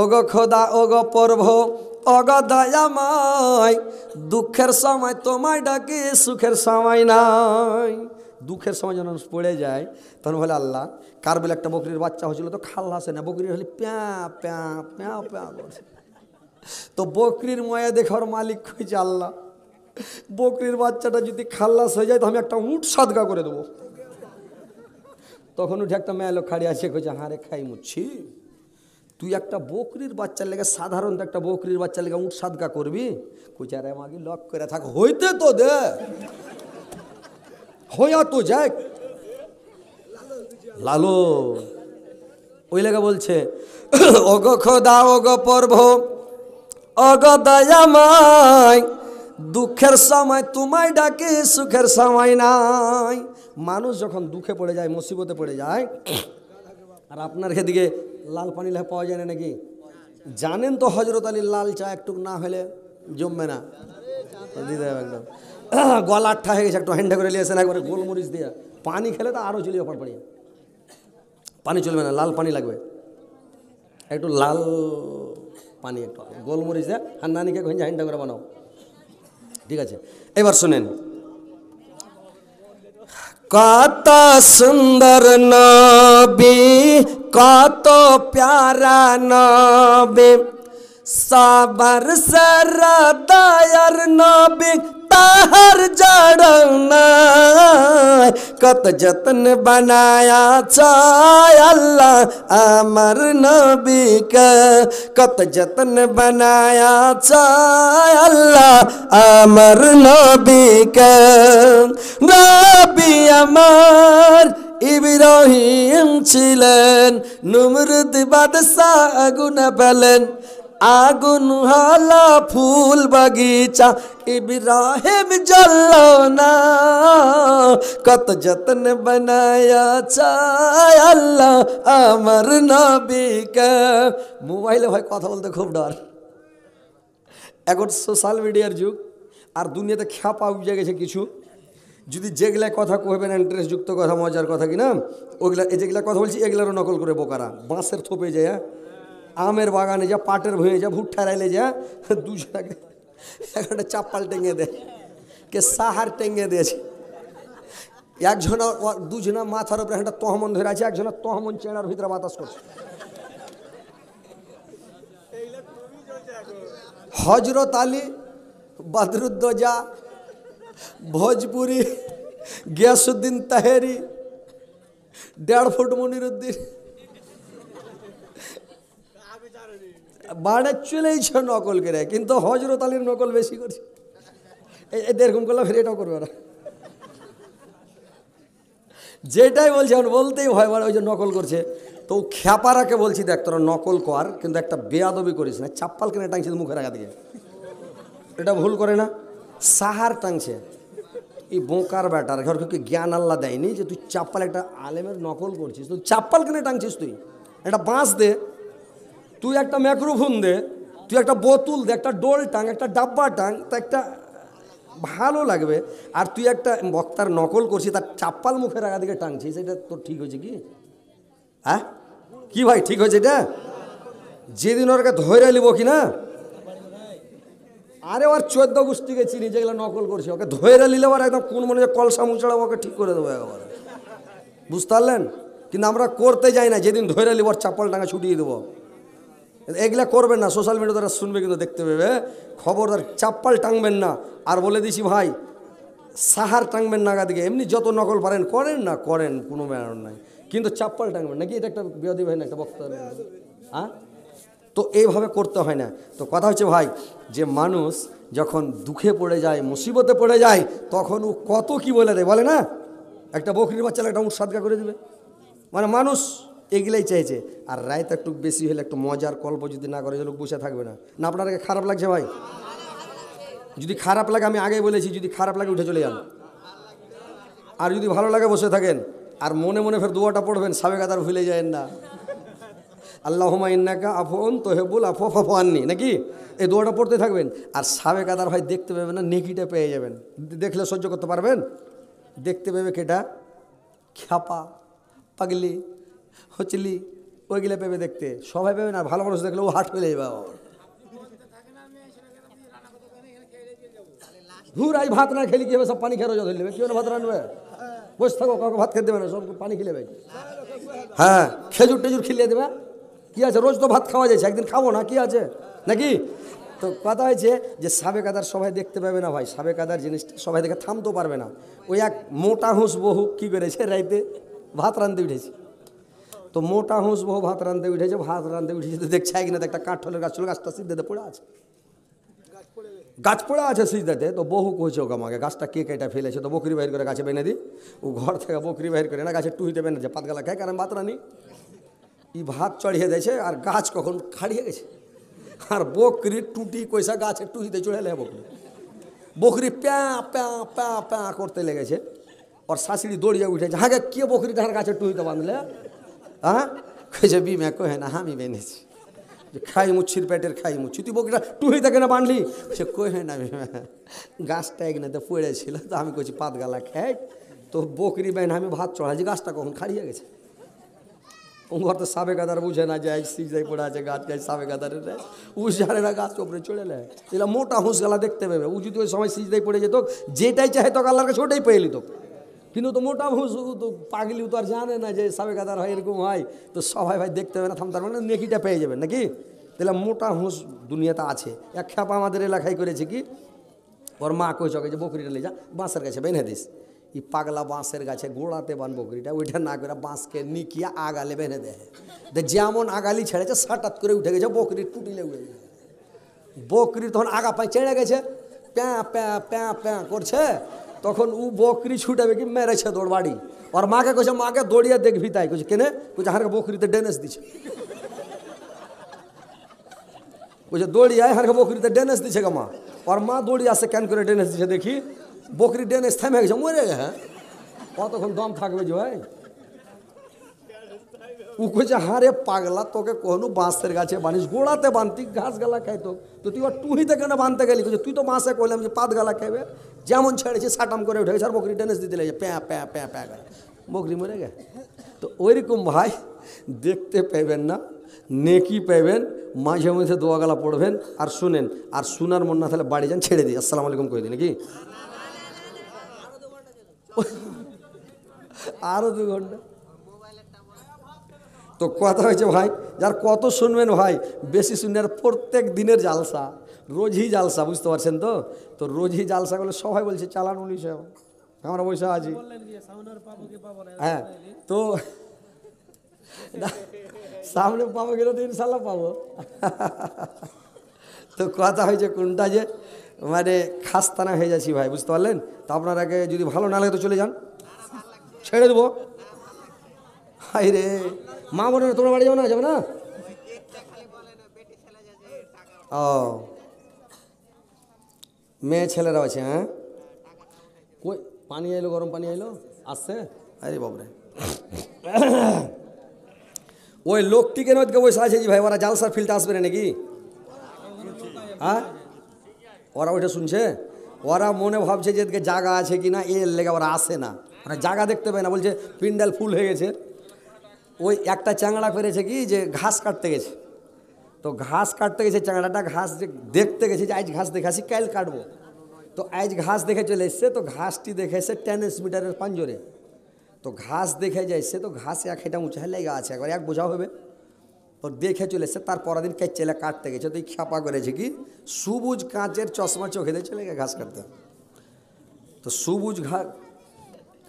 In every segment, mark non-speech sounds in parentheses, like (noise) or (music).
অগ খোদা অগ পর্ব অগ দয়াময় দুঃখের সময় তোমায় ডাকি সুখের সময় নাই দুঃখের সময় যখন পড়ে যায় তখন বলে আল্লাহ কার বলে একটা বকরির বাচ্চা হয়েছিল তো খাল্লা না বকরির হলে প্যাঁ প্যাঁ প্যাঁ প্যাঁ করছে তো বকরির ময়া দেখে ওর মালিক হয়েছে আল্লাহ বকরির বাচ্চাটা যদি খাল্লাস হয়ে যায় তো আমি একটা উঠ সাদগা করে দেবো তখন উঠে একটা মেয়ে লোক খাড়ি আছে কইছে হাঁড়ে খাই মুচ্ছি তুই একটা বকরির বাচ্চার লেগে সাধারণত একটা বকরির বাচ্চার লেগে উঠ সাদগা করবি কুচারে মাগি লক করে থাক হইতে তো দে হইয়া তো যাক লালো ওই লেগে বলছে অগ খোদা অগ পর্ব অগ দয়ামায় দুঃখের সময় তোমায় ডাকে সুখের সময় নাই মানুষ যখন দুঃখে পড়ে যায় মুসিবতে পড়ে যায় আর আপনার সেদিকে লাল পানি লাহে পাওয়া যায় না নাকি জানেন তো হজরত আলীর লাল চা একটু না হলে জমবে না দিতে হবে একদম (coughs) গলা আট্টা হয়ে গেছে একটু হ্যান্ডা করে নিয়েছেন একবারে গোলমরিচ দিয়ে পানি খেলে তো আরও চলি পাড়পাড়িয়ে পানি চলবে না লাল পানি লাগবে একটু লাল পানি একটু গোলমরিচ দেয় হান্নানিকে ঘঞ্জা হ্যান্ডা করে বানাও ঠিক আছে এবার শোনেন कतो सुंदर नबी कतो प्यारा नबी सर सरदायर नबी তাহার জড়নায় কত যতন বানায়া ছয় আল্লাহ আমার নবীকে কত যতন বানায়া ছয় আল্লাহ আমার নবীকে নবী আমার ইব্রাহিম ছিলেন নুমরুদ বাদশাহ আগুনা বলেন আগুন হালা ফুল বাগিচা ইব্রাহিম জল্লো না কত যত্ন বনায়া চায় আল্লাহ আমার নবীকে মোবাইলে ভাই কথা বলতে খুব ডর এখন সোশ্যাল মিডিয়ার যুগ আর দুনিয়াতে খ্যাপা উজে গেছে কিছু যদি যেগুলা কথা কহবেন ইন্টারেস্টযুক্ত কথা মজার কথা কিনা ওগুলা এই যেগুলা কথা বলছি এগুলারও নকল করে বোকারা বাঁশের থোপে যায় হ্যাঁ? आमेर बागाने जा पाटर भुए जा भूट ठहराइले जा दूसरा के चापल टेंगे दे के साहार टेंगे दे এক জনা দুজনা মাথার উপরে একটা তহমন ধরে আছে একজনা তহমন চেনার ভিতরে বাতাস করছে হজরত আলী বদরুদ্দোজা ভোজপুরি গিয়াসুদ্দিন তাহেরি দেড় ফুট মনিরুদ্দিন বাড়ে চলেই নকল করে কিন্তু হজরত আলীর নকল বেশি করছে এরকম করলে ফের এটাও করবে না যেটাই বলছে এখন বলতেই ভয় পারে ওই যে নকল করছে তো খ্যাপারাকে বলছি দেখ তোরা নকল কর কিন্তু একটা বেয়াদবি করিস না চাপ্পাল কেনে টাংছে মুখে রাখা দিকে এটা ভুল করে না সাহার টাংছে এই বোঁকার ব্যাটার ঘর কি জ্ঞান আল্লাহ দেয়নি যে তুই চাপ্পাল একটা আলেমের নকল করছিস তুই চাপ্পাল কেনে টাংছিস তুই একটা বাঁশ দে তুই একটা ম্যাক্রোফোন দে তুই একটা বোতল দে একটা ডোল টাং একটা ডাব্বা টাং তা একটা ভালো লাগবে আর তুই একটা বক্তার নকল করছিস তার চাপ্পাল মুখে রাখা দিকে টাংছিস এটা তোর ঠিক হয়েছে কি হ্যাঁ কি ভাই ঠিক হয়েছে এটা যেদিন ওর কাছে ধরে নিব কি না আরে ওর চোদ্দ গোষ্ঠীকে চিনি যেগুলো নকল করছে ওকে ধরে নিলে ওর একদম কোন মনে কলসা মুচড়াবো ওকে ঠিক করে দেবো একবার বুঝতে পারলেন কিন্তু আমরা করতে যাই না যেদিন ধরে নিব ওর চাপ্পাল টাঙা ছুটিয়ে দেবো এগুলা করবেন না সোশ্যাল মিডিয়া তারা শুনবে কিন্তু দেখতে পেবে খবরদার চাপ্পাল টাঙবেন না আর বলে দিছি ভাই সাহার টাঙবেন নাগা দিকে এমনি যত নকল পারেন করেন না করেন কোনো ব্যাপার নাই কিন্তু চাপ্পাল টাঙবেন নাকি এটা একটা বিরোধী ভাই না একটা বক্তা হ্যাঁ তো এইভাবে করতে হয় না তো কথা হচ্ছে ভাই যে মানুষ যখন দুঃখে পড়ে যায় মুসিবতে পড়ে যায় তখন ও কত কি বলে দেয় বলে না একটা বকরির বাচ্চা একটা উঠ সাদগা করে দেবে মানে মানুষ এগুলাই চাইছে আর তো একটু বেশি হলে একটু মজার কল্প যদি না করে লোক বসে থাকবে না না আপনাদেরকে খারাপ লাগছে ভাই যদি খারাপ লাগে আমি আগে বলেছি যদি খারাপ লাগে উঠে চলে যান আর যদি ভালো লাগে বসে থাকেন আর মনে মনে ফের দোয়াটা পড়বেন সাবে কাতার ভুলে যায়েন না আল্লাহমা ইন্নাকা আফন তোহেবুল আফো ফাফো নাকি এই দোয়াটা পড়তে থাকবেন আর সাবে কাতার ভাই দেখতে পাবেন না নেকিটা পেয়ে যাবেন দেখলে সহ্য করতে পারবেন দেখতে পাবে কেটা খ্যাপা পাগলি হচ্ছিলি ওইগুলো পেবে দেখতে সবাই পেবে না ভালো মানুষ দেখলে ও হাট পেলে যাবে ধুর আই ভাত না খেলি কি হবে সব পানি খেয়ে রোজা ধরলে কেউ ভাত রানবে বসে থাকো কাউকে ভাত খেতে দেবে না সব পানি খেলে ভাই হ্যাঁ খেজুর টেজুর খেলিয়ে দেবে কি আছে রোজ তো ভাত খাওয়া যাচ্ছে একদিন খাবো না কি আছে নাকি তো কথা হয়েছে যে সাবেক আদার সবাই দেখতে পাবে না ভাই সাবেক আদার জিনিসটা সবাই দেখে থামতেও পারবে না ওই এক মোটা হুঁস বহু কি করেছে রাইতে ভাত রাঁধতে উঠেছে तो मोटा हाँस बहु भात रांधे उठे छै भात रांधे उठे छै तऽ देख छै कि नहि तऽ एकटा काठ ठोलर गाछ छोल गाछ तऽ सीध देते पोड़ा छै গাছ পড়ে আছে সিজদাতে তো বহু কইছে ওকে আমাকে গাছটা কে কেটে ফেলেছে তো বকরি বাহির করে গাছে বেঁধে দি ও ঘর থেকে বকরি বাহির করে না গাছে টুহিতে বেঁধে যায় পাতগালা খায় কারণ ভাত রানি ই ভাত চড়িয়ে দিয়েছে আর গাছ কখন খাড়িয়ে গেছে আর বকরি টুটি কইসা গাছে টুহিতে চড়ে লেয় বকরি বকরি প্যা প্যা প্যা প্যা করতে লেগেছে ওর শাশুড়ি দৌড়িয়ে উঠেছে হাগে কে বকরিটা গাছে টুহিতে বাঁধলে হ্যাঁ কইছে বি ম্যা কহে না আমি বেঁধেছি যে খাই মুচ্ছির পেটের খাই মুচ্ছি তুই বকিটা টুহি তাকে না বাঁধলি সে কহে না গাছটা এক তো পড়েছিল তো আমি কইছি পাত গালা খাই তো বকরি বেন আমি ভাত চড়াইছি গাছটা কখন খাড়িয়ে গেছে ঘর তো সাবে গাদার বুঝে না যায় সিজাই পড়ে আছে গাছ গাছ সাবে গাদারে উস ঝাড়ে না গাছ ওপরে চলে নেয় এগুলো মোটা হুঁস গালা দেখতে পাবে ও যদি ওই সময় সিজাই পড়ে যেত যেটাই চাহে তোকে আল্লাহর কাছে ওটাই পেয়ে নিত কিন্তু তো মোটা ভুসু তো পাগলিও তো আর জানে না যে সাবে কাদার হয় এরকম হয় তো সবাই ভাই দেখতে হবে না থামতার মানে নেকিটা পেয়ে যাবেন নাকি তাহলে মোটা হুঁস দুনিয়াতে আছে এক খ্যাপা আমাদের এলাকায় করেছে কি ওর মা কই চকে যে বকরিটা নিয়ে যা বাঁশের গাছে বেঁধে দিস ই পাগলা বাঁশের গাছে গোড়াতে বান বকরিটা ওইটা না করে বাঁশকে নিকিয়া আগালে বেঁধে দেয় যেমন আগালি ছেড়েছে সাটাত করে উঠে গেছে বকরির টুটিলে উঠে গেছে বকরি তখন আগা পায়ে চেড়ে গেছে প্যাঁ প্যাঁ প্যাঁ প্যাঁ করছে तक उ बकरी छुटे कि मेरे से दौड़ बाड़ी और माँ के कहे माँ के दौड़िया देख भी तुझे कि हर बकरी तो डेनेस दी कुछ दौड़िया हर के बकरी तो डेनेस दी है माँ और माँ दौड़िया से कैन कर डेनेस दी देखी बकरी डेनेस थमे मरे गए हैं तक दम थकबे जो है ও কইছে হারে হ্যাঁ পাগলা তোকে কখনো বাঁশের গাছে বানিস গোড়াতে বানতি ঘাস গালা খাইতো তো তুই আর টুহিতে কেন বানতে গেলি কইছে তুই তো মাসে কইলাম যে পাত গালা খাইবে যেমন ছেড়েছে সাটাম করে উঠে গেছে আর বকরি টেনেস দিতে লেগে প্যাঁ প্যাঁ প্যাঁ প্যাঁ করে বকরি মরে গে তো ওইরকম ভাই দেখতে পাইবেন না নেকি পাইবেন মাঝে মাঝে গালা পড়বেন আর শুনেন আর শোনার মন না তাহলে বাড়ি যান ছেড়ে দিই আসসালামু আলাইকুম কই দিই নাকি আরও দু ঘন্টা তো কথা হয়েছে ভাই যার কত শুনবেন ভাই বেশি শুনবেন প্রত্যেক দিনের জালসা রোজই জালসা বুঝতে পারছেন তো তো রোজই জালসা করলে সবাই বলছে চালান উনি সব আমরা বসে আছি হ্যাঁ তো সামনে পাবো গেলে তো ইনশাল্লাহ পাবো তো কথা হয়েছে কোনটা যে মানে খাস্তানা হয়ে যাচ্ছি ভাই বুঝতে পারলেন তো আপনার আগে যদি ভালো না লাগে তো চলে যান ছেড়ে দেবো হাই রে মা বলে না তোমরা বাড়ি যাও না যাবে না ও মেয়ে ছেলেরা আছে হ্যাঁ কই পানি এলো গরম পানি এলো আসছে আরে বাবরে ওই কেন নয় বসে আছে যে ভাই ওরা জালসার ফিল্ড আসবে না নাকি হ্যাঁ ওরা ওইটা শুনছে ওরা মনে ভাবছে যে জায়গা আছে কি না এর লেগে ওরা আসে না ওরা জায়গা দেখতে পায় না বলছে পিন্ডাল ফুল হয়ে গেছে ওই একটা চ্যাংড়া করেছে কি যে ঘাস কাটতে গেছে তো ঘাস কাটতে গেছে চ্যাংড়াটা ঘাস দেখতে গেছে আজ ঘাস দেখাছি কাল কাটবো তো আজ ঘাস দেখে চলেছে তো ঘাসটি দেখেছে 10 মিটারের পঞ্জরে তো ঘাস দেখে যাচ্ছে তো ঘাস একাডা উচাই লাগা আছে একবার এক বুজা হবে পর দেখে চলেছে তার পরদিন কে ছাইলা কাটতে গেছে তোই খাপা করেছে কি সুবুজ কাচের চশমা চোখেতে চলে গেছে ঘাস কাটতে তো সুবুজ ঘাস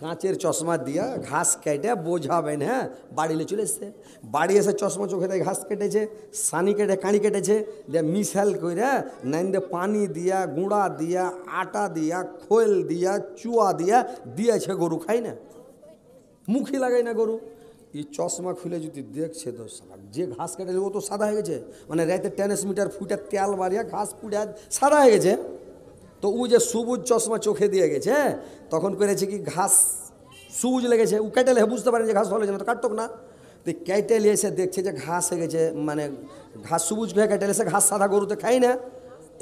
কাঁচের চশমা দিয়া ঘাস কেটে বোঝাবেন হ্যাঁ বাড়িলে চলে এসছে বাড়ি এসে চশমা চোখে দিয়ে ঘাস কেটেছে সানি কেটে কাঁড়ি কেটেছে দিয়ে মিশাল করে নাইন দিয়ে পানি দিয়া গুঁড়া দিয়া আটা দিয়া খোল দিয়া চুয়া দিয়া দিয়েছে গরু খাই না মুখে লাগাই না গরু এই চশমা খুলে যদি দেখছে তো যে ঘাস কেটেছে ও তো সাদা হয়ে গেছে মানে রাতে টেনিস মিটার ফুটে তেল মারিয়া ঘাস ফুটে সাদা হয়ে গেছে তো ও যে সবুজ চশমা চোখে দিয়ে গেছে হ্যাঁ? তখন করেছে কি ঘাস সবুজ লেগেছে ও কেটে লেগে বুঝতে পারেন যে ঘাস ভালো তো কাটতো না তো কেটে এসে দেখছে যে ঘাস হয়ে গেছে মানে ঘাস সবুজ হয়ে কেটে এসে ঘাস সাদা গরুতে খাই না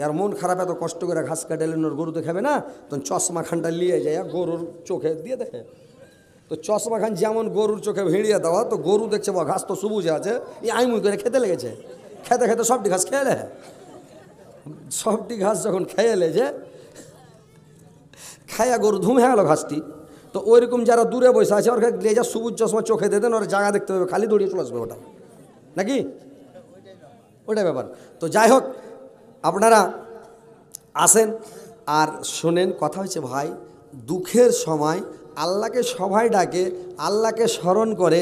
আর মন খারাপ এত কষ্ট করে ঘাস কাটালে ওর গরুতে খাবে না তখন চশমা খানটা নিয়ে যায় গরুর চোখে দিয়ে দেখে তো চশমা খান যেমন গরুর চোখে ভেড়িয়ে দেওয়া তো গরু দেখছে বা ঘাস তো সবুজ আছে এই আইমুই করে খেতে লেগেছে খেতে খেতে সবটি ঘাস খেয়ে সবটি ঘাস যখন খেয়ে লেগেছে খায়া গরু হ্যাঁ আলো ঘাসটি তো ওইরকম যারা দূরে বসে আছে ওর লেজার সবুজ চশমা চোখে দিয়ে দেন জায়গা দেখতে পাবে খালি দৌড়িয়ে চলে আসবে ওটা নাকি ওটাই ব্যাপার তো যাই হোক আপনারা আসেন আর শোনেন কথা হচ্ছে ভাই দুঃখের সময় আল্লাহকে সবাই ডাকে আল্লাহকে স্মরণ করে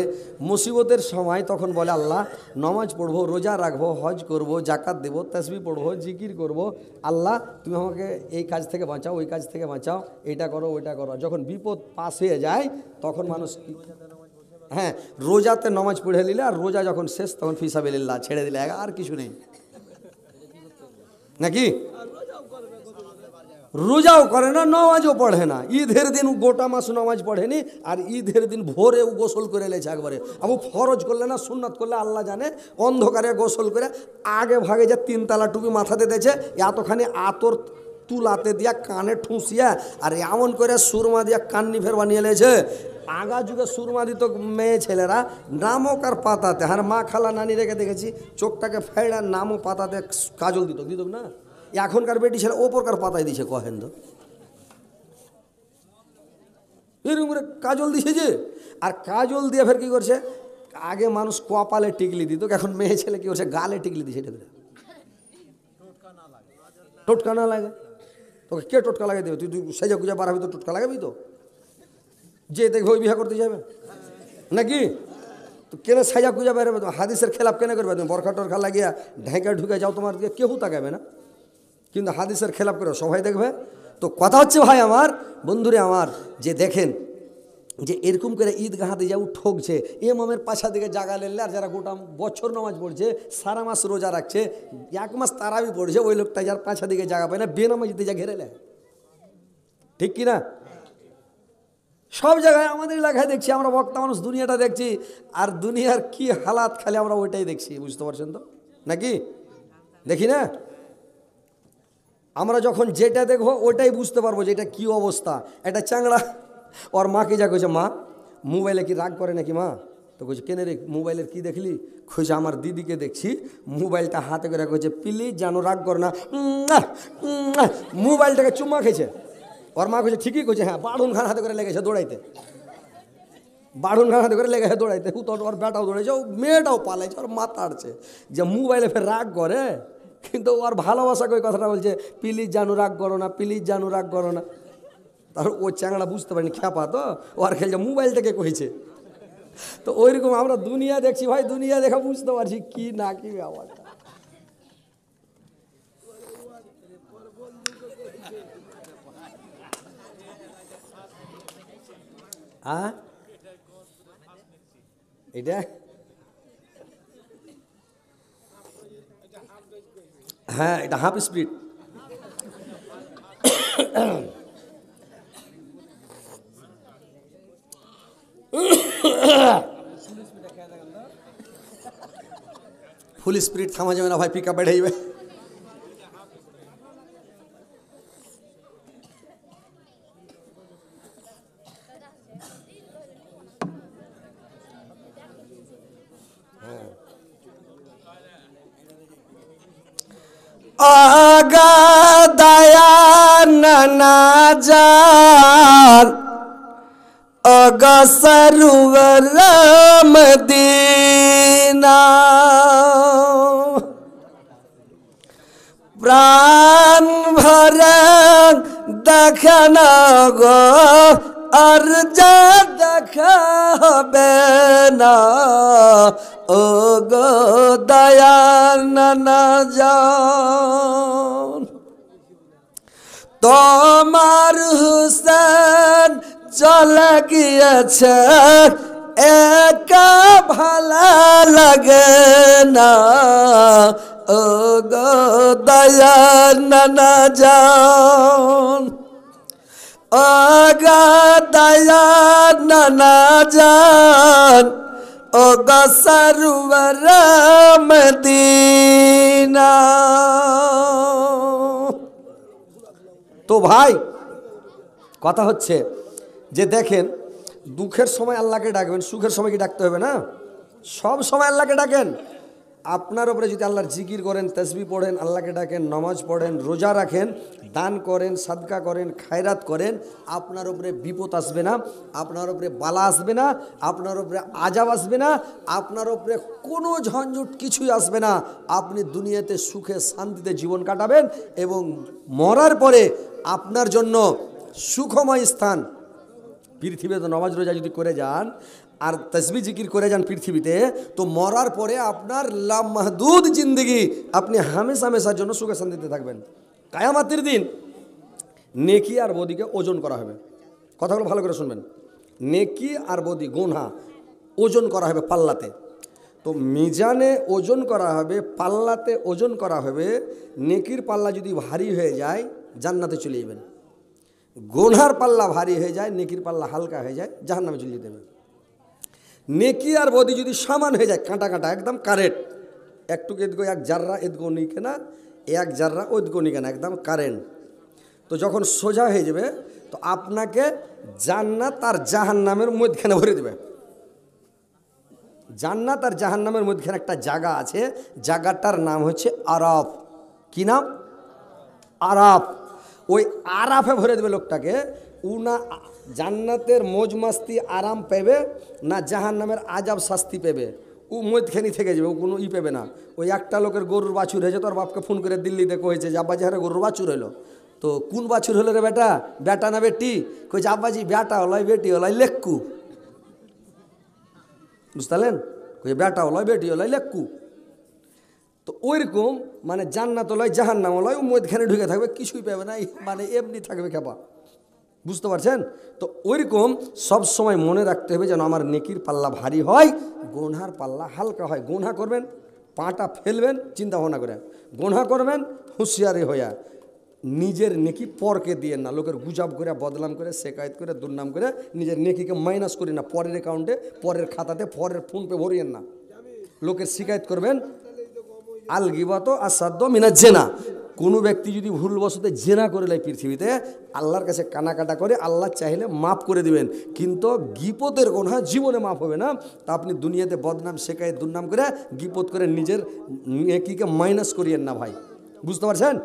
মুসিবতের সময় তখন বলে আল্লাহ নমাজ পড়বো রোজা রাখবো হজ করব জাকাত দেব তসবি পড়বো জিকির করব আল্লাহ তুমি আমাকে এই কাজ থেকে বাঁচাও ওই কাজ থেকে বাঁচাও এটা করো ওইটা করো যখন বিপদ পাস হয়ে যায় তখন মানুষ হ্যাঁ রোজাতে নমাজ পড়ে নিলে আর রোজা যখন শেষ তখন ফিসাবিল্লা ছেড়ে দিলে আর কিছু নেই নাকি রোজাও করে না নামাজও পড়ে না ঈদের দিন গোটা মাস নামাজ পড়েনি আর ঈদের দিন ভোরে ও গোসল করে লেছে একবারে আবু ফরজ করলে না সুন্নাত করলে আল্লাহ জানে অন্ধকারে গোসল করে আগে ভাগে যে তিনতলা টুপি মাথাতে দিয়েছে এতখানি আতর তুলাতে দিয়া কানে ঠুঁসিয়া আর এমন করে সুরমা দিয়া কান্নি ফের বানিয়ে লেছে আগা যুগে সুরমা দিত মেয়ে ছেলেরা নামক আর পাতাতে আর মা খালা নানি রেখে দেখেছি চোখটাকে ফেরা নামও পাতাতে কাজল দিত দিত না এখনকার বেটি ছেলে ও প্রকার পাতায় দিছে কহেন তো এরকম কাজল দিছে যে আর কাজল দিয়ে ফের কী করছে আগে মানুষ কপালে টিকলি দিত এখন মেয়ে ছেলে কী করছে গালে টিকলি দিছে এটা টোটকা না লাগে তোকে কে টোটকা লাগাই দেবে তুই সেজা গুজা বাড়াবি তো টোটকা লাগাবি তো যে দেখবে ওই বিয়ে করতে যাবে নাকি তো কেন সাজা গুজা বেরোবে হাদিসের খেলাপ কেন করবে তুমি বরখা টরখা লাগিয়া ঢেঁকা ঢুকে যাও তোমার দিকে কেউ তাকাবে না কিন্তু হাদিসের খেলাপ করে সবাই দেখবে তো কথা হচ্ছে ভাই আমার বন্ধুরে আমার যে দেখেন যে এরকম করে ঈদগাহাতে যাও ঠকছে এমামের পাশা দিকে জাগা লেলে আর যারা গোটা বছর নামাজ পড়ছে সারা মাস রোজা রাখছে এক মাস তারাবি পড়ছে ওই লোকটা যার পাছা দিকে জাগা পায় না বেনামাজিতে যা ঘেরে নেয় ঠিক কি না সব জায়গায় আমাদের এলাকায় দেখছি আমরা বক্তা মানুষ দুনিয়াটা দেখছি আর দুনিয়ার কি হালাত খালি আমরা ওইটাই দেখছি বুঝতে পারছেন তো নাকি দেখি না আমরা যখন যেটা দেখবো ওটাই বুঝতে পারবো যে এটা কী অবস্থা এটা চ্যাংড়া ওর মাকে যা কইছে মা মোবাইলে কি রাগ করে নাকি মা তো কইছে কেনে রে মোবাইলের কি দেখলি খুঁজে আমার দিদিকে দেখছি মোবাইলটা হাতে করে কইছে প্লিজ যেন রাগ করে না মোবাইলটাকে চুম্মা খেয়েছে ওর মা কইছে ঠিকই কইছে হ্যাঁ বাড়ুন খান হাতে করে লেগেছে দৌড়াইতে বাড়ুন খান হাতে করে লেগেছে দৌড়াইতে হু তো ওর বেটাও দৌড়েছে ও মেয়েটাও পালাইছে ওর মাতাড়ছে যে মোবাইলে ফের রাগ করে কিন্তু আর ভালোবাসা করে কথাটা বলছে প্লিজ জানু রাগ করো না প্লিজ জানু রাগ করো না তার ও চ্যাংড়া বুঝতে পারিনি খ্যাপা তো ও আর খেলছে মোবাইল থেকে কইছে তো ওইরকম আমরা দুনিয়া দেখছি ভাই দুনিয়া দেখা বুঝতে পারছি কি না কি ব্যাপার এটা हाँ the half speed full speed था मजे मेरा भाई पिकअप बैठे हुए சருவர மதீனா প্রাণ ভরে দেখে না গো আর যা দেখা হবে না ও গো দয়ানা যাও তোমার হুস চলে গিয়েছে একা ভালা লাগে না ও গো দয়া নানা যান ও গো দয়া নানা যান ও গো সরুবর মদিনা তো ভাই কথা হচ্ছে যে দেখেন দুঃখের সময় আল্লাহকে ডাকবেন সুখের সময় কি ডাকতে হবে না সব সময় আল্লাহকে ডাকেন আপনার ওপরে যদি আল্লাহর জিকির করেন তসবি পড়েন আল্লাহকে ডাকেন নমাজ পড়েন রোজা রাখেন দান করেন সাদকা করেন খায়রাত করেন আপনার ওপরে বিপদ আসবে না আপনার ওপরে বালা আসবে না আপনার ওপরে আজাব আসবে না আপনার ওপরে কোনো ঝঞ্ঝট কিছুই আসবে না আপনি দুনিয়াতে সুখে শান্তিতে জীবন কাটাবেন এবং মরার পরে আপনার জন্য সুখময় স্থান পৃথিবীতে নমাজ রোজা যদি করে যান আর তসবি জিকির করে যান পৃথিবীতে তো মরার পরে আপনার লাভ মাহদুদ জিন্দগি আপনি হামেশা হামেশার জন্য সুখে শান্তিতে থাকবেন কায়ামাতির দিন নেকি আর বদিকে ওজন করা হবে কথাগুলো ভালো করে শুনবেন নেকি আর বদি গোনা ওজন করা হবে পাল্লাতে তো মিজানে ওজন করা হবে পাল্লাতে ওজন করা হবে নেকির পাল্লা যদি ভারী হয়ে যায় জান্নাতে চলে যাবেন গোনার পাল্লা ভারী হয়ে যায় নেকির পাল্লা হালকা হয়ে যায় জাহার নামে ঝুলিয়ে দেবে নেকি আর বদি যদি সামান হয়ে যায় কাঁটা কাঁটা একদম কারেন্ট একটুকু এদগো এক জাররা এদগো নি কেনা এক জাররা ওদগো নি কেনা একদম কারেন্ট তো যখন সোজা হয়ে যাবে তো আপনাকে জান্নাত আর জাহান নামের মধ্যখানে ভরে দেবে জান্নাত আর জাহান নামের মধ্যখানে একটা জায়গা আছে জায়গাটার নাম হচ্ছে আরব কি নাম আরব ওই আরাফে ভরে দেবে লোকটাকে না জান্নাতের মোজ মাস্তি আরাম পেবে না জাহান নামের আজাব শাস্তি পেবে ও মধ্যখানি থেকে যাবে ও কোনো ই পেবে না ওই একটা লোকের গরুর বাছুর হয়েছে তোর বাপকে ফোন করে দিল্লিতে কয়েছে যে আব্বাজি হ্যাঁ গরুর বাছুর হলো তো কোন বাছুর হলো রে বেটা বেটা না বেটি কয়েছে আব্বাজি বেটা ওলাই বেটি ওলাই লেক্কু বুঝতে পারলেন কয়ে বেটা ওলাই বেটি ওলাই লেক্কু তো ওইরকম মানে জান্নাত লয় জাহান্নাম লয় মধ্যখানে ঢুকে থাকবে কিছুই পাবে না মানে এমনি থাকবে খেপা বুঝতে পারছেন তো ওইরকম রকম সময় মনে রাখতে হবে যেন আমার নেকির পাল্লা ভারী হয় গোনহার পাল্লা হালকা হয় গোনহা করবেন পাটা ফেলবেন চিন্তা ভাবনা করেন গোনহা করবেন হুঁশিয়ারি হইয়া নিজের নেকি পরকে দিয়ে না লোকের গুজাব করে বদলাম করে শেকায়ত করে দুর্নাম করে নিজের নেকিকে মাইনাস করি না পরের অ্যাকাউন্টে পরের খাতাতে পরের ফোনপে ভরিয়েন না লোকের শিকায়ত করবেন আল গিবাত আসাদ্য মিনা জেনা কোনো ব্যক্তি যদি ভুলবশত জেনা করে নেয় পৃথিবীতে আল্লাহর কাছে কানাকাটা করে আল্লাহ চাইলে মাফ করে দিবেন কিন্তু গিপতের গোনা জীবনে মাফ হবে না তা আপনি দুনিয়াতে বদনাম শেখায় দুর্নাম করে গিপত করে নিজের নেকিকে মাইনাস করিয়েন না ভাই বুঝতে পারছেন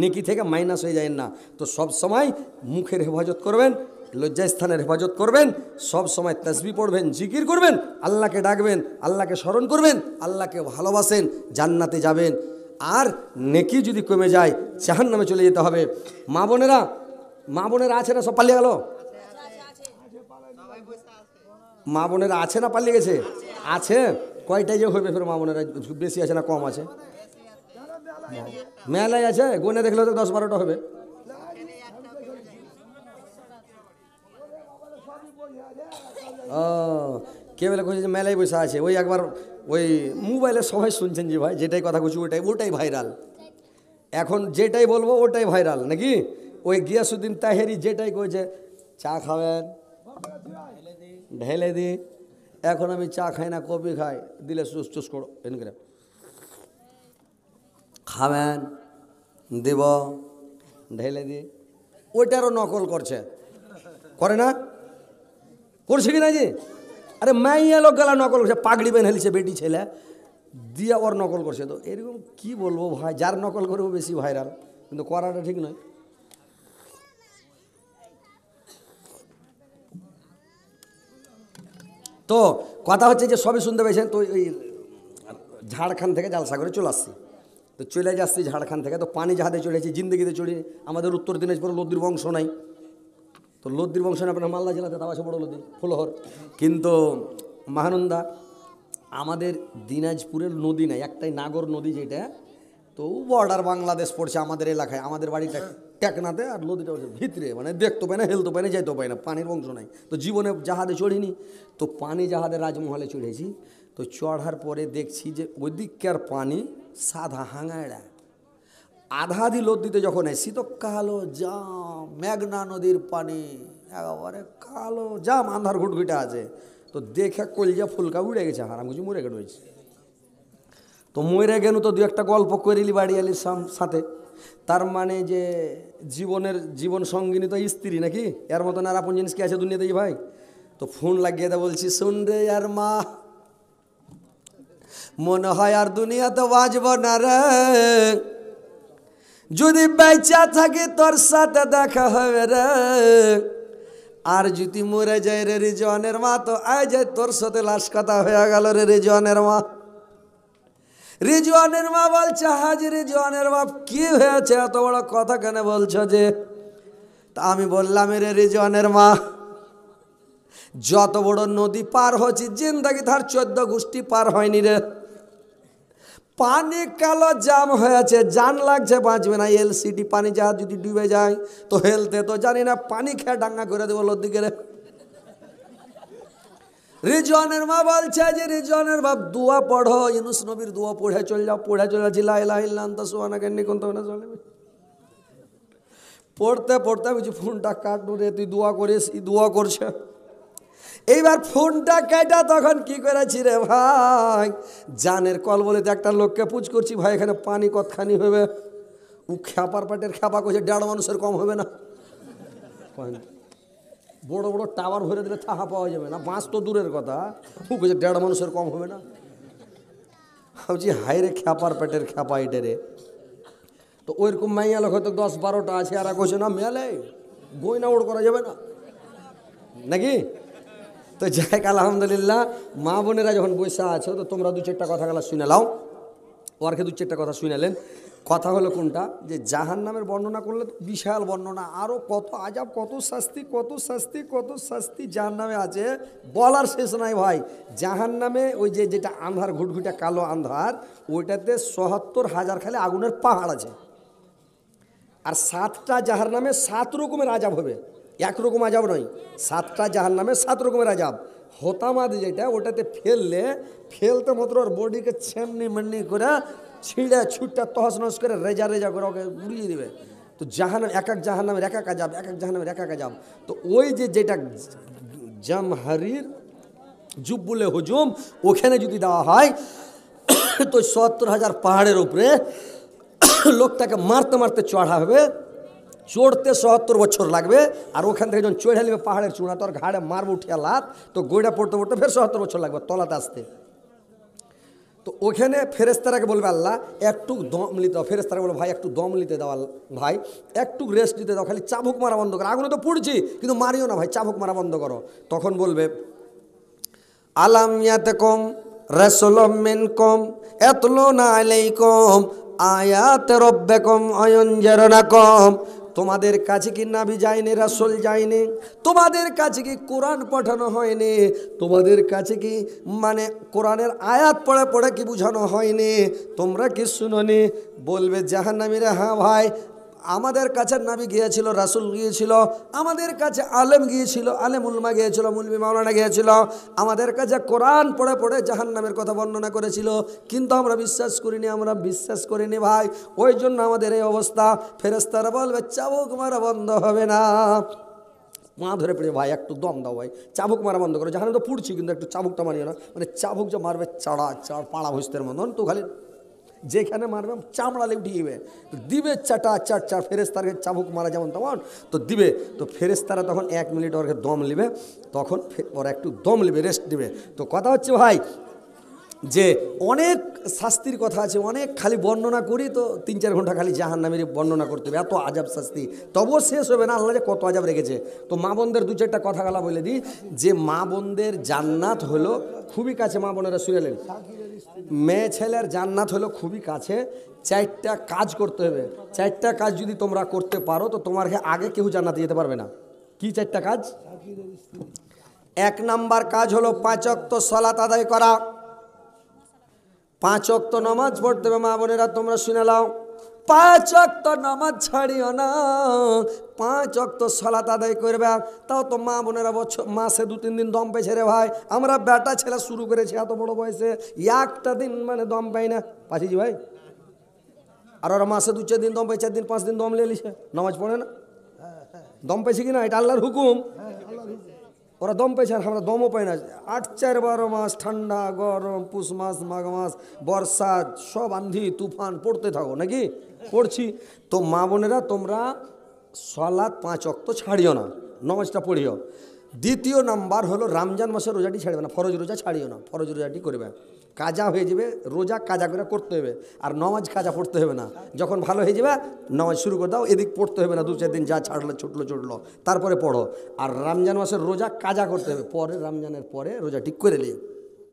নেকি থেকে মাইনাস হয়ে যায় না তো সব সময় মুখের হেফাজত করবেন লজ্জাস্থানের হেফাজত করবেন সব সময় তসবি পড়বেন জিকির করবেন আল্লাহকে ডাকবেন আল্লাহকে স্মরণ করবেন আল্লাহকে ভালোবাসেন জান্নাতে যাবেন আর নেকি যদি কমে যায় চাহান নামে চলে যেতে হবে মা বোনেরা মা বোনেরা আছে না সব পালিয়ে গেল মা বোনেরা আছে না পালিয়ে গেছে আছে কয়টাই যে হবে ফের মা বোনেরা বেশি আছে না কম আছে মেলায় আছে গোনে দেখলে তো দশ বারোটা হবে ও কে বলে কইছে যে মেলায় বসে আছে ওই একবার ওই মোবাইলে সবাই শুনছেন যে ভাই যেটাই কথা কইছি ওটাই ওটাই ভাইরাল এখন যেটাই বলবো ওটাই ভাইরাল নাকি ওই গিয়াসুদ্দিন তাহেরি যেটাই কইছে চা খাবেন ঢেলে দি এখন আমি চা খাই না কফি খাই দিলে চুস চুস করো এনকরে খাবেন দেব ঢেলে দি ওইটারও নকল করছে করে না করছে কি না যে আরে মাইয়া লোক গেলা নকল করছে পাগড়ি বেন হেলছে বেটি ছেলে দিয়ে ওর নকল করছে তো এরকম কি বলবো ভাই যার নকল করবো বেশি ভাইরাল কিন্তু করাটা ঠিক নয় তো কথা হচ্ছে যে সবই শুনতে পেয়েছেন তো ওই ঝাড়খান থেকে জালসাগরে চলে আসছি তো চলে যাচ্ছি ঝাড়খান থেকে তো পানি জাহাজে চলে জিন্দগিতে চলে আমাদের উত্তর দিনাজপুরে লদ্দির বংশ নাই তো লদ্দির বংশ আপনার মালদা জেলাতে তাও আছে বড়ো লদ্দি ফুলহর কিন্তু মহানন্দা আমাদের দিনাজপুরের নদী নাই একটাই নাগর নদী যেটা তো বর্ডার বাংলাদেশ পড়ছে আমাদের এলাকায় আমাদের বাড়িটা টেকনাতে আর নদীটা হচ্ছে ভিতরে মানে দেখতে পাই না হেলতে পাই না যাইতে পাই না পানির বংশ নাই তো জীবনে জাহাজে চড়িনি তো পানি জাহাজে রাজমহলে চড়েছি তো চড়ার পরে দেখছি যে দিককার পানি সাদা হাঙাড়া আধাদি লদ্দিতে যখন এসছি তো কালো জাম মেঘনা নদীর পানি একেবারে কালো জাম আন্ধার ঘুটঘুটা আছে তো দেখে কলজা ফুলকা উড়ে গেছে হারাম কিছু মরে গেল হয়েছে তো মরে গেল তো দু একটা গল্প করিলি বাড়ি আলির সাথে তার মানে যে জীবনের জীবন সঙ্গিনী তো স্ত্রী নাকি এর মতন আর আপন জিনিস কি আছে দুনিয়াতে ভাই তো ফোন লাগিয়ে দে বলছি শুন রে আর মা মনে হয় আর দুনিয়াতে বাঁচব না রে যদি বাইচা থাকে তোর সাথে দেখা হবে রে আর যদি মরে যায় রে জনের মা তো আয় যায় তোর সাথে লাশ কথা হয়ে গেল রে জনের মা রিজওয়ানের মা বলছে হাজি রিজওয়ানের বাপ কি হয়েছে এত বড় কথা কেন বলছো যে তা আমি বললাম রে রিজওয়ানের মা যত বড় নদী পার হচ্ছে জিন্দাগি তার চোদ্দ গোষ্ঠী পার হয়নি রে পানি কালো জাম হয়েছে জান লাগছে বাঁচবে না এলসিডি পানি যা যদি ডুবে যায় তো হেলতে তো জানি না পানি খেয়ে ডাঙ্গা করে দেবো লদ্দিকে রিজওয়ানের মা বলছে যে রিজওয়ানের বাপ দুয়া পড়ো ইনুস নবীর দুয়া পড়ে চলে যাও পড়ে চলে যাচ্ছি লাই লাইলাহিল্লান্তা সোহানা কেন্নি কোন না চলে পড়তে পড়তে বুঝি ফোনটা কাটু রে তুই দোয়া করিস দোয়া করছে এইবার ফোনটা কেটা তখন কি করেছি রে ভাই জানের কল বলে একটা লোককে পুজ করছি ভাই এখানে পানি কতখানি হবে ও খ্যাপার পাটের খ্যাপা করছে ডেড় মানুষের কম হবে না বড় বড় টাওয়ার ভরে দিলে থাহা পাওয়া যাবে না বাঁশ তো দূরের কথা ও বলছে ডেড় মানুষের কম হবে না ভাবছি হাইরে রে খ্যাপার পেটের খ্যাপা এটা রে তো ওইরকম মাইয়া লোক হয়তো দশ বারোটা আছে আর কোছে না মেলে গয়না ওড় করা যাবে না নাকি তো যাই আলহামদুলিল্লাহ মা বোনেরা যখন বসে আছো তো তোমরা দু চারটা কথা গেলা নাও ওয়ারকে দু চারটা কথা শুনালেন কথা হলো কোনটা যে জাহান নামের বর্ণনা করলে বিশাল বর্ণনা আরও কত আজাব কত শাস্তি কত শাস্তি কত শাস্তি জাহান নামে আছে বলার শেষ নাই ভাই জাহান নামে ওই যে যেটা আন্ধার ঘুটঘুটা কালো আন্ধার ওইটাতে সহাত্তর হাজার খালি আগুনের পাহাড় আছে আর সাতটা জাহার নামে সাত রকমের আজাব হবে একরকম আজাব নয় সাতটা জাহান নামে সাত রকমের আজাব হতামাদ যেটা ওটাতে ফেললে ফেলতে মাত্র ওর বডিকে ছেমনি মেমনি করে ছিঁড়ে ছুটটা তহস নহস করে রেজা রেজা করে ওকে উড়িয়ে দেবে তো জাহান এক এক জাহান নামের এক এক আজাব এক এক জাহান নামের এক এক আজাব তো ওই যে যেটা জামহারির বলে হুজুম ওখানে যদি দেওয়া হয় তো সত্তর হাজার পাহাড়ের উপরে লোকটাকে মারতে মারতে চড়া হবে চড়তে সত্তর বছর লাগবে আর ওখান থেকে যখন চড়ে নেবে পাহাড়ের চূড়া তোর ঘাড়ে মারবো উঠিয়া লাত তো গোড়া পড়তে পড়তে ফের সত্তর বছর লাগবে তলাতে আসতে তো ওখানে ফেরেস্তারাকে বলবে আল্লাহ একটু দম নিতে দাও ফেরেস্তারা বলবে ভাই একটু দম নিতে দাও ভাই একটু রেস্ট নিতে দাও খালি চাবুক মারা বন্ধ করো আগুনে তো পুড়ছি কিন্তু মারিও না ভাই চাবুক মারা বন্ধ করো তখন বলবে আলাম ইয়াতে কম রেসলম মেন কম এতলো না আলাই কম আয়াত রব্বে কম জেরোনা কম তোমাদের কাছে কি নাভি যায়নি রাসল যায়নি তোমাদের কাছে কি কোরআন পাঠানো হয়নি তোমাদের কাছে কি মানে কোরআনের আয়াত পড়ে পড়ে কি বোঝানো হয়নি তোমরা কি শুনোনি বলবে জাহান্নামিরা হ্যাঁ ভাই আমাদের কাছে নাবি গিয়েছিল রাসুল গিয়েছিল আমাদের কাছে আলেম গিয়েছিল আলেম উলমা গিয়েছিল মুলমি মাওলানা গিয়েছিল আমাদের কাছে কোরআন পড়ে পড়ে জাহান নামের কথা বর্ণনা করেছিল কিন্তু আমরা বিশ্বাস করিনি আমরা বিশ্বাস করিনি ভাই ওই জন্য আমাদের এই অবস্থা ফেরেস্তারা বলবে চাবুক মারা বন্ধ হবে না মা ধরে পড়ে ভাই একটু দম দাও ভাই চাবুক মারা বন্ধ করো জাহান তো পুড়ছি কিন্তু একটু চাবুকটা মারিও না মানে চাবুক যে মারবে চাড়া চাড় পাড়া ভসতের মতন তো খালি যেখানে মারবে চামড়া উঠিয়ে ঢিকিবে দিবে চাটা চার চার ফেরেস্তারকে চাবুক মারা যেমন তখন তো দিবে তো ফেরেস্তারা তখন এক মিনিট ওরকে দম নেবে তখন ওরা একটু দম নেবে রেস্ট নেবে তো কথা হচ্ছে ভাই যে অনেক শাস্তির কথা আছে অনেক খালি বর্ণনা করি তো তিন চার ঘন্টা খালি জাহান নামের বর্ণনা করতে হবে এত আজাব শাস্তি তবুও শেষ হবে না আল্লাহ যে কত আজাব রেখেছে তো মা বোনদের দু চারটা কথা বলে দিই যে মা বোনদের জান্নাত হলো খুবই কাছে মা বোনেরা শুয়েলেন মেয়ে ছেলের জান্নাত হলো খুবই কাছে চারটা কাজ করতে হবে চারটা কাজ যদি তোমরা করতে পারো তো তোমার আগে কেউ জান্নাত যেতে পারবে না কি চারটা কাজ এক নাম্বার কাজ হলো পাঁচক্ত সলাত আদায় করা পাঁচক্ত নমাজ পড়তে হবে মা বোনেরা তোমরা শুনে নাও পাঁচ অক্ত নামাজ ছাড়িও না পাঁচ অক্ত সলাত আদায় করবে তাও তো মা বোনেরা বছর মাসে দু তিন দিন দম পেয়েছে রে ভাই আমরা বেটা ছেলে শুরু করেছি এত বড় বয়সে একটা দিন মানে দম পাই না পাঠিয়েছি ভাই আর ওরা মাসে দু চার দিন দম পাই চার দিন পাঁচ দিন দম লিয়ে নামাজ পড়ে না দম পেয়েছে কি না এটা আল্লাহর হুকুম ওরা দম পেয়েছে আর আমরা দমও পাই না আট চার বারো মাস ঠান্ডা গরম পুষ মাস মাঘ মাস বর্ষা সব আন্ধি তুফান পড়তে থাকো নাকি পড়ছি তো মা বোনেরা তোমরা সলাদ পাঁচ অক্ত ছাড়িও না নমাজটা পড়িও দ্বিতীয় নাম্বার হলো রমজান মাসের রোজাটি ছাড়বে না ফরজ রোজা ছাড়িও না ফরজ রোজাটি করবে কাজা হয়ে যাবে রোজা কাজা করে করতে হবে আর নমাজ কাজা পড়তে হবে না যখন ভালো হয়ে যাবে নমাজ শুরু করে দাও এদিক পড়তে হবে না দু চার দিন যা ছাড়লো ছুটলো ছুটলো তারপরে পড়ো আর রমজান মাসের রোজা কাজা করতে হবে পরে রমজানের পরে রোজা ঠিক করে নিয়ে